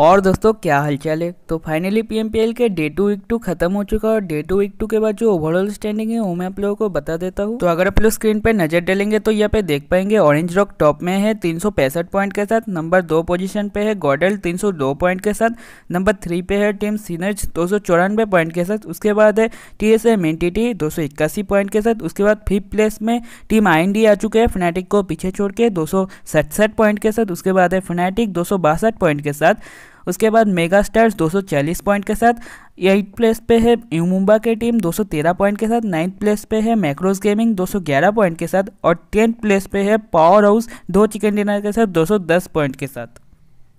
और दोस्तों क्या हालचाल है तो फाइनली पीएमपीएल के डे टू वीक टू खत्म हो चुका है और डे टू वीक टू के बाद जो ओवरऑल स्टैंडिंग है वो मैं आप लोगों को बता देता हूँ तो अगर आप लोग स्क्रीन पे नजर डालेंगे तो यहाँ पे देख पाएंगे ऑरेंज रॉक टॉप में है तीन पॉइंट के साथ नंबर दो पोजीशन पे है गॉडल तीन पॉइंट के साथ नंबर थ्री पे है टीम सीनर्ज दो पॉइंट के साथ उसके बाद है टी एस एम एनटीटी दो पॉइंट के साथ उसके बाद फिफ्थ प्लेस में टीम आई आ चुके हैं फनेटिक को पीछे छोड़ के दो पॉइंट के साथ उसके बाद है फनेटिक दो पॉइंट के साथ उसके बाद मेगा स्टार्स 240 पॉइंट के साथ एट प्लेस पे है यू मुंबा के टीम 213 पॉइंट के साथ नाइन्थ प्लेस पे है मैक्रोस गेमिंग 211 पॉइंट के साथ और टेंथ प्लेस पे है पावर हाउस दो चिकन डिनर के साथ 210 पॉइंट के साथ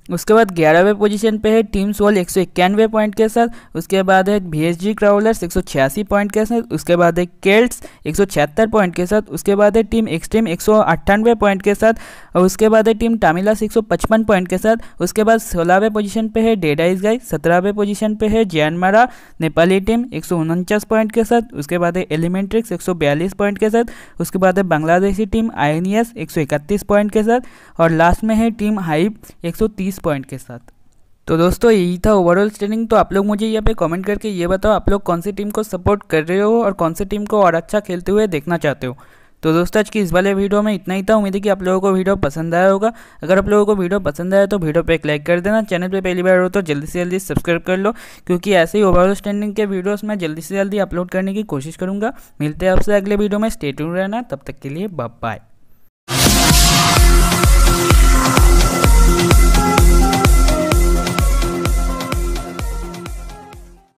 उसके बाद ग्यारहवें पोजीशन पे है टीम सोल एक सौ इक्यानवे पॉइंट के साथ उसके बाद है बी एस जी क्राउलर्स एक सौ छियासी पॉइंट के साथ उसके बाद है केल्ट्स एक सौ छिहत्तर पॉइंट के साथ उसके बाद है टीम एक्सट्रीम एक सौ अट्ठानवे पॉइंट के साथ और उसके बाद है टीम टामिलास एक सौ पचपन पॉइंट के साथ उसके बाद सोलहवें पोजीशन पे है डेडाइज गाई सत्रहवें पोजीशन पे है जैनमारा नेपाली टीम एक सौ उनचास पॉइंट के साथ उसके बाद है एलिमेंट्रिक्स एक सौ बयालीस पॉइंट के साथ उसके बाद है Bangladeshi team I N S एक सौ इकतीस पॉइंट के साथ और लास्ट में है टीम हाइप एक सौ तीस बीस पॉइंट के साथ तो दोस्तों यही था ओवरऑल स्टैंडिंग तो आप लोग मुझे यहाँ पे कमेंट करके ये बताओ आप लोग कौन सी टीम को सपोर्ट कर रहे हो और कौन सी टीम को और अच्छा खेलते हुए देखना चाहते हो तो दोस्तों आज की इस वाले वीडियो में इतना ही था उम्मीद है कि आप लोगों को वीडियो पसंद आया होगा अगर आप लोगों को वीडियो पसंद आया तो वीडियो पे एक लाइक कर देना चैनल पे पहली बार हो तो जल्दी से जल्दी सब्सक्राइब कर लो क्योंकि ऐसे ही ओवरऑल स्टैंडिंग के वीडियोस मैं जल्दी से जल्दी अपलोड करने की कोशिश करूँगा मिलते हैं आपसे अगले वीडियो में स्टेट रहना तब तक के लिए बाय